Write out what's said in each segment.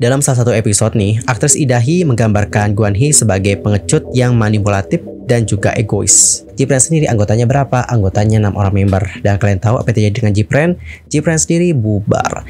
Dalam salah satu episode nih, aktris Idahi menggambarkan Guan Hee sebagai pengecut yang manipulatif dan juga egois. Jipren sendiri anggotanya berapa? Anggotanya 6 orang member. Dan kalian tahu apa yang terjadi dengan Jipren? Jipren sendiri bubar.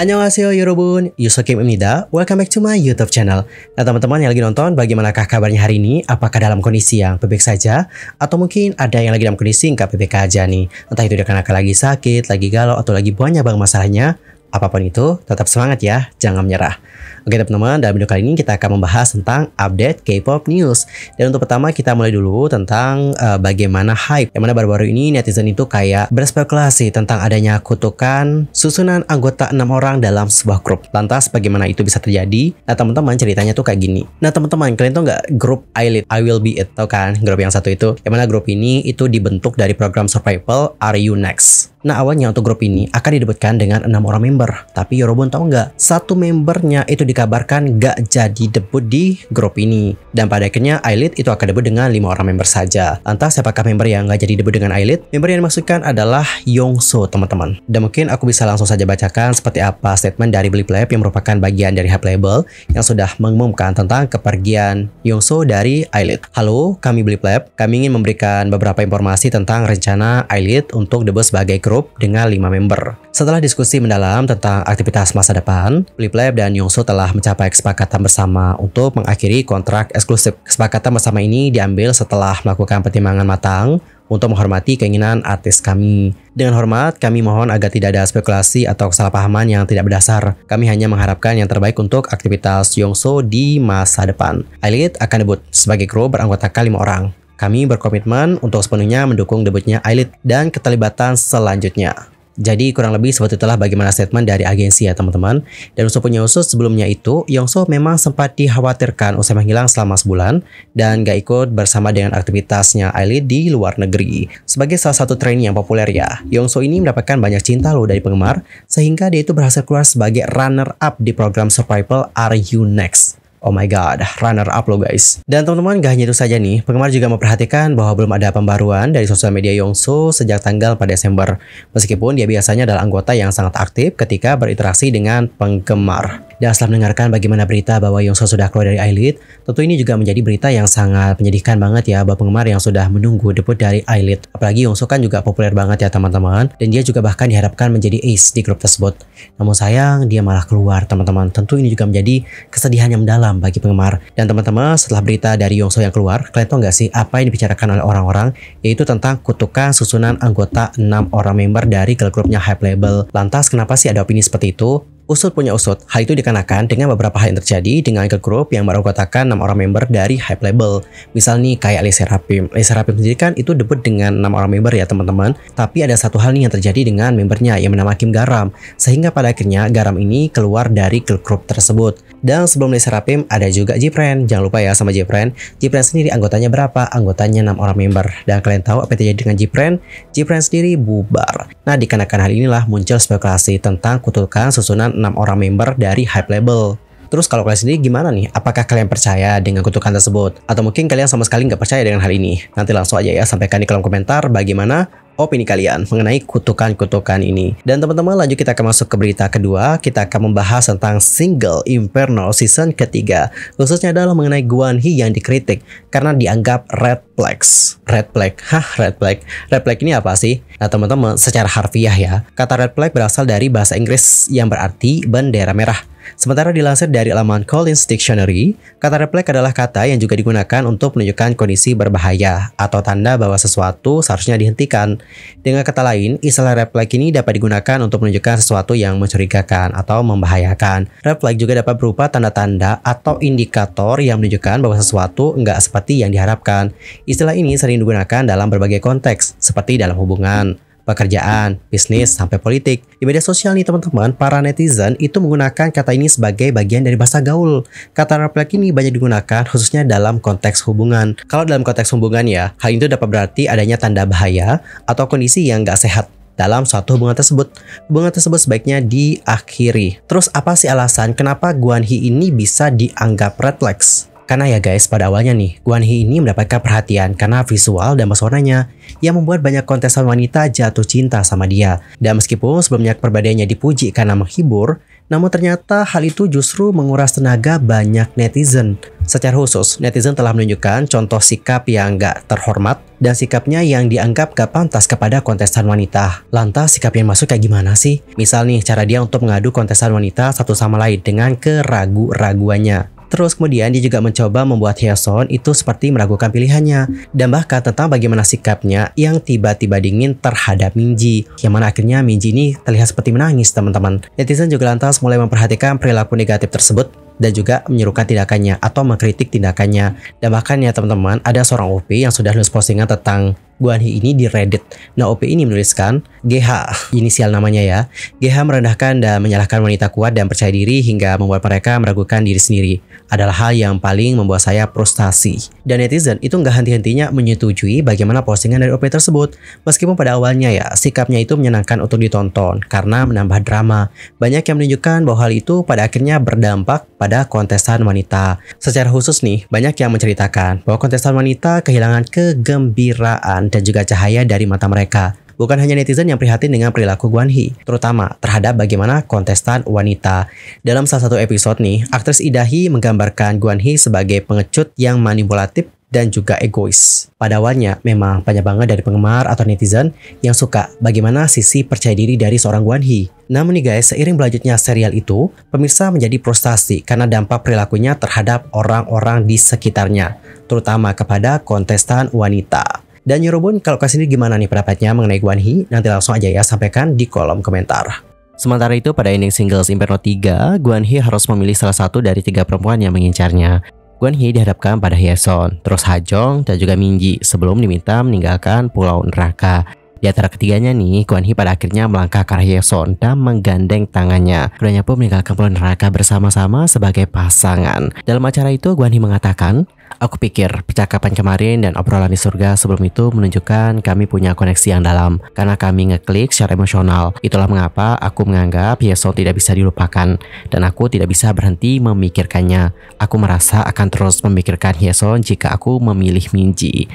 Annyeonghaseyo Yorobun, Yusokim Imnida, welcome back to my YouTube channel. Nah teman-teman yang lagi nonton, bagaimanakah kabarnya hari ini? Apakah dalam kondisi yang baik saja? Atau mungkin ada yang lagi dalam kondisi nggak baik-baik aja nih? Entah itu karena lagi sakit, lagi galau, atau lagi banyak banget masalahnya, Apapun itu, tetap semangat ya, jangan menyerah. Oke teman-teman, dalam video kali ini kita akan membahas tentang update K-pop news. Dan untuk pertama kita mulai dulu tentang uh, bagaimana hype. Yang mana baru-baru ini netizen itu kayak berspekulasi tentang adanya kutukan susunan anggota enam orang dalam sebuah grup. Lantas bagaimana itu bisa terjadi? Nah teman-teman ceritanya tuh kayak gini. Nah teman-teman kalian tuh nggak grup Lead, I Will Be It, tau kan? Grup yang satu itu. Yang mana grup ini itu dibentuk dari program survival Are You Next. Nah awalnya untuk grup ini akan didebutkan dengan enam orang member member. Tapi Yorobun tahu nggak, satu membernya itu dikabarkan nggak jadi debut di grup ini. Dan pada akhirnya Eyelid itu akan debut dengan lima orang member saja. Entah siapakah member yang nggak jadi debut dengan Eyelid? Member yang dimaksudkan adalah Yongso, teman-teman. Dan mungkin aku bisa langsung saja bacakan seperti apa statement dari Beli Lab yang merupakan bagian dari Hub Label yang sudah mengumumkan tentang kepergian Yongso dari Eyelid. Halo, kami Beli Lab, Kami ingin memberikan beberapa informasi tentang rencana Eyelid untuk debut sebagai grup dengan lima member. Setelah diskusi mendalam tentang aktivitas masa depan, Fliplab dan Yongso telah mencapai kesepakatan bersama untuk mengakhiri kontrak eksklusif. Kesepakatan bersama ini diambil setelah melakukan pertimbangan matang untuk menghormati keinginan artis kami. Dengan hormat, kami mohon agar tidak ada spekulasi atau kesalahpahaman yang tidak berdasar. Kami hanya mengharapkan yang terbaik untuk aktivitas Yongso di masa depan. Ailit akan debut sebagai kru beranggotakan lima orang. Kami berkomitmen untuk sepenuhnya mendukung debutnya Ailit dan keterlibatan selanjutnya. Jadi kurang lebih seperti itulah bagaimana statement dari agensi ya teman-teman. Dan usul punya usus sebelumnya itu, Yongso memang sempat dikhawatirkan usai menghilang selama sebulan dan gak ikut bersama dengan aktivitasnya Ailey di luar negeri. Sebagai salah satu trainee yang populer ya, Yongso ini mendapatkan banyak cinta loh dari penggemar sehingga dia itu berhasil keluar sebagai runner-up di program survival Are You Next. Oh my god, runner up loh guys. Dan teman-teman gak hanya itu saja nih, penggemar juga memperhatikan bahwa belum ada pembaruan dari sosial media Yongsu sejak tanggal 4 Desember. Meskipun dia biasanya adalah anggota yang sangat aktif ketika berinteraksi dengan penggemar. Dan setelah mendengarkan bagaimana berita bahwa Yongso sudah keluar dari eyelid, tentu ini juga menjadi berita yang sangat menyedihkan banget ya buat penggemar yang sudah menunggu debut dari eyelid. Apalagi Yongso kan juga populer banget ya teman-teman, dan dia juga bahkan diharapkan menjadi ace di grup tersebut. Namun sayang, dia malah keluar teman-teman. Tentu ini juga menjadi kesedihan yang mendalam bagi penggemar. Dan teman-teman, setelah berita dari Yongso yang keluar, kalian tahu nggak sih apa yang dibicarakan oleh orang-orang? Yaitu tentang kutukan susunan anggota 6 orang member dari girl grupnya Hype Label. Lantas kenapa sih ada opini seperti itu? Usut punya usut, hal itu dikenakan dengan beberapa hal yang terjadi dengan ke grup yang baru katakan 6 orang member dari Hype Label. Misal nih kayak Lee Rapim. Lee Rapim sendiri kan itu debut dengan 6 orang member ya teman-teman. Tapi ada satu hal nih yang terjadi dengan membernya yang bernama Kim Garam. Sehingga pada akhirnya Garam ini keluar dari girl group tersebut. Dan sebelum Lee Rapim ada juga Jipren. Jangan lupa ya sama Jipren. Jipren sendiri anggotanya berapa? Anggotanya 6 orang member. Dan kalian tahu apa yang terjadi dengan Jipren? Jipren sendiri bubar. Nah dikenakan hal inilah muncul spekulasi tentang kutukan susunan 6 orang member dari Hype Label. Terus kalau kalian sendiri gimana nih? Apakah kalian percaya dengan kutukan tersebut? Atau mungkin kalian sama sekali nggak percaya dengan hal ini? Nanti langsung aja ya sampaikan di kolom komentar bagaimana opini kalian mengenai kutukan-kutukan ini. Dan teman-teman lanjut kita akan masuk ke berita kedua, kita akan membahas tentang single Inferno season ketiga, khususnya adalah mengenai Guan Hee yang dikritik karena dianggap red flags. Red flag, hah red flag? Red flag ini apa sih? Nah teman-teman, secara harfiah ya, kata red flag berasal dari bahasa Inggris yang berarti bendera merah. Sementara dilansir dari laman Collins Dictionary, kata refleks adalah kata yang juga digunakan untuk menunjukkan kondisi berbahaya atau tanda bahwa sesuatu seharusnya dihentikan. Dengan kata lain, istilah refleks ini dapat digunakan untuk menunjukkan sesuatu yang mencurigakan atau membahayakan. Refleks juga dapat berupa tanda-tanda atau indikator yang menunjukkan bahwa sesuatu nggak seperti yang diharapkan. Istilah ini sering digunakan dalam berbagai konteks, seperti dalam hubungan, pekerjaan, bisnis, sampai politik. Di media sosial nih teman-teman, para netizen itu menggunakan kata ini sebagai bagian dari bahasa gaul. Kata reflek ini banyak digunakan khususnya dalam konteks hubungan. Kalau dalam konteks hubungan ya, hal itu dapat berarti adanya tanda bahaya atau kondisi yang nggak sehat dalam suatu hubungan tersebut. Hubungan tersebut sebaiknya diakhiri. Terus apa sih alasan kenapa Guan Hee ini bisa dianggap red flags? Karena ya guys, pada awalnya nih, Guan Hee ini mendapatkan perhatian karena visual dan pesonanya yang membuat banyak kontestan wanita jatuh cinta sama dia. Dan meskipun sebelumnya perbedaannya dipuji karena menghibur, namun ternyata hal itu justru menguras tenaga banyak netizen. Secara khusus, netizen telah menunjukkan contoh sikap yang gak terhormat dan sikapnya yang dianggap gak pantas kepada kontestan wanita. Lantas sikap yang masuk kayak gimana sih? Misal nih, cara dia untuk mengadu kontestan wanita satu sama lain dengan keragu-raguannya. Terus kemudian dia juga mencoba membuat Hyeson itu seperti meragukan pilihannya dan bahkan tentang bagaimana sikapnya yang tiba-tiba dingin terhadap Minji yang mana akhirnya Minji ini terlihat seperti menangis teman-teman. Netizen juga lantas mulai memperhatikan perilaku negatif tersebut dan juga menyerukan tindakannya atau mengkritik tindakannya. Dan bahkan ya teman-teman, ada seorang OP yang sudah nulis postingan tentang Guanhi ini di Reddit. Nah, OP ini menuliskan GH, inisial namanya ya. GH merendahkan dan menyalahkan wanita kuat dan percaya diri hingga membuat mereka meragukan diri sendiri. Adalah hal yang paling membuat saya frustasi. Dan netizen itu nggak henti-hentinya menyetujui bagaimana postingan dari OP tersebut. Meskipun pada awalnya ya, sikapnya itu menyenangkan untuk ditonton karena menambah drama. Banyak yang menunjukkan bahwa hal itu pada akhirnya berdampak pada kontestan wanita. Secara khusus nih, banyak yang menceritakan bahwa kontestan wanita kehilangan kegembiraan dan juga cahaya dari mata mereka. Bukan hanya netizen yang prihatin dengan perilaku Guan Hee, terutama terhadap bagaimana kontestan wanita. Dalam salah satu episode nih, aktris Idahi menggambarkan Guan Hee sebagai pengecut yang manipulatif dan juga egois. Pada awalnya memang banyak banget dari penggemar atau netizen yang suka bagaimana sisi percaya diri dari seorang Guan Hee. Namun nih guys, seiring berlanjutnya serial itu, pemirsa menjadi frustasi karena dampak perilakunya terhadap orang-orang di sekitarnya, terutama kepada kontestan wanita. Dan Yorobun, kalau kalian sendiri gimana nih pendapatnya mengenai Guan Hee? Nanti langsung aja ya sampaikan di kolom komentar. Sementara itu pada ending singles Inferno 3, Guan Hee harus memilih salah satu dari tiga perempuan yang mengincarnya. Perlakuan Hye dihadapkan pada Hyeson, terus Hajong dan juga Minji sebelum diminta meninggalkan Pulau Neraka. Di antara ketiganya nih, Guan Hi pada akhirnya melangkah ke arah Yeson dan menggandeng tangannya. Keduanya pun meninggalkan pulau neraka bersama-sama sebagai pasangan. Dalam acara itu, Guan Hi mengatakan, Aku pikir percakapan kemarin dan obrolan di surga sebelum itu menunjukkan kami punya koneksi yang dalam karena kami ngeklik secara emosional. Itulah mengapa aku menganggap Yeson tidak bisa dilupakan dan aku tidak bisa berhenti memikirkannya. Aku merasa akan terus memikirkan Yeson jika aku memilih Minji.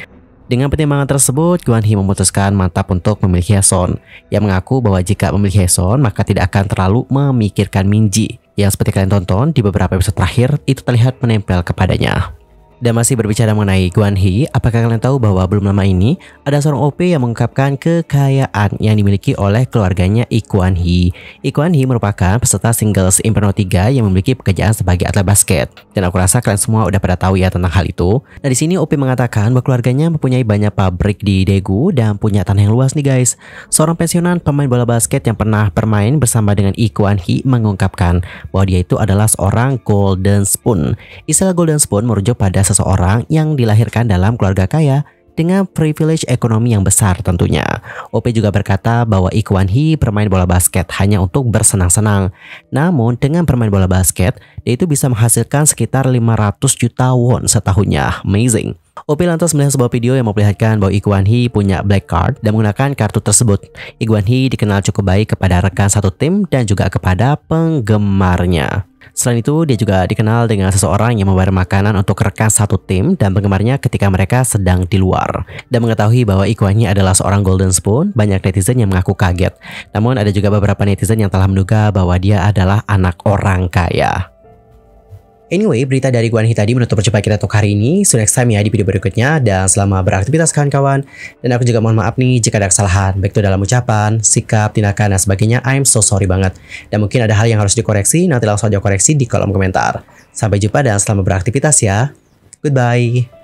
Dengan pertimbangan tersebut, Guan Hee memutuskan mantap untuk memilih Son. Ia mengaku bahwa jika memilih Son, maka tidak akan terlalu memikirkan Minji. Yang seperti kalian tonton di beberapa episode terakhir, itu terlihat menempel kepadanya. Dan masih berbicara mengenai Guan Hi, apakah kalian tahu bahwa belum lama ini ada seorang OP yang mengungkapkan kekayaan yang dimiliki oleh keluarganya Hi. Hee. Guan Hi merupakan peserta singles Inferno 3 yang memiliki pekerjaan sebagai atlet basket. Dan aku rasa kalian semua udah pada tahu ya tentang hal itu. Nah di sini OP mengatakan bahwa keluarganya mempunyai banyak pabrik di Daegu dan punya tanah yang luas nih guys. Seorang pensiunan pemain bola basket yang pernah bermain bersama dengan Guan Hi mengungkapkan bahwa dia itu adalah seorang Golden Spoon. Istilah Golden Spoon merujuk pada seseorang yang dilahirkan dalam keluarga kaya dengan privilege ekonomi yang besar tentunya. OP juga berkata bahwa Ikwan Hi bermain bola basket hanya untuk bersenang-senang. Namun dengan bermain bola basket, dia itu bisa menghasilkan sekitar 500 juta won setahunnya. Amazing. OP lantas melihat sebuah video yang memperlihatkan bahwa Ikwan Hi punya black card dan menggunakan kartu tersebut. Ikwan Hi dikenal cukup baik kepada rekan satu tim dan juga kepada penggemarnya. Selain itu, dia juga dikenal dengan seseorang yang membayar makanan untuk rekan satu tim dan penggemarnya ketika mereka sedang di luar. Dan mengetahui bahwa Iguanya adalah seorang Golden Spoon, banyak netizen yang mengaku kaget. Namun ada juga beberapa netizen yang telah menduga bahwa dia adalah anak orang kaya. Anyway, berita dari Guan Hita tadi menutup perjumpaan kita untuk hari ini. So next time ya di video berikutnya dan selama beraktivitas kawan-kawan. Dan aku juga mohon maaf nih jika ada kesalahan, baik itu dalam ucapan, sikap, tindakan, dan sebagainya. I'm so sorry banget. Dan mungkin ada hal yang harus dikoreksi, nanti langsung aja koreksi di kolom komentar. Sampai jumpa dan selamat beraktivitas ya. Goodbye.